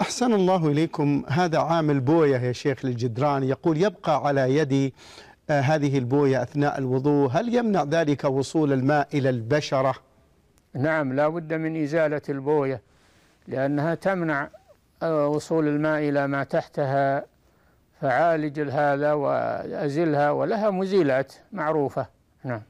أحسن الله إليكم هذا عامل بوية يا شيخ للجدران يقول يبقى على يدي آه، هذه البوية أثناء الوضوء هل يمنع ذلك وصول الماء إلى البشرة؟ نعم لا بد من إزالة البوية لأنها تمنع آه، وصول الماء إلى ما تحتها فعالج هذا وأزلها ولها مزيلات معروفة نعم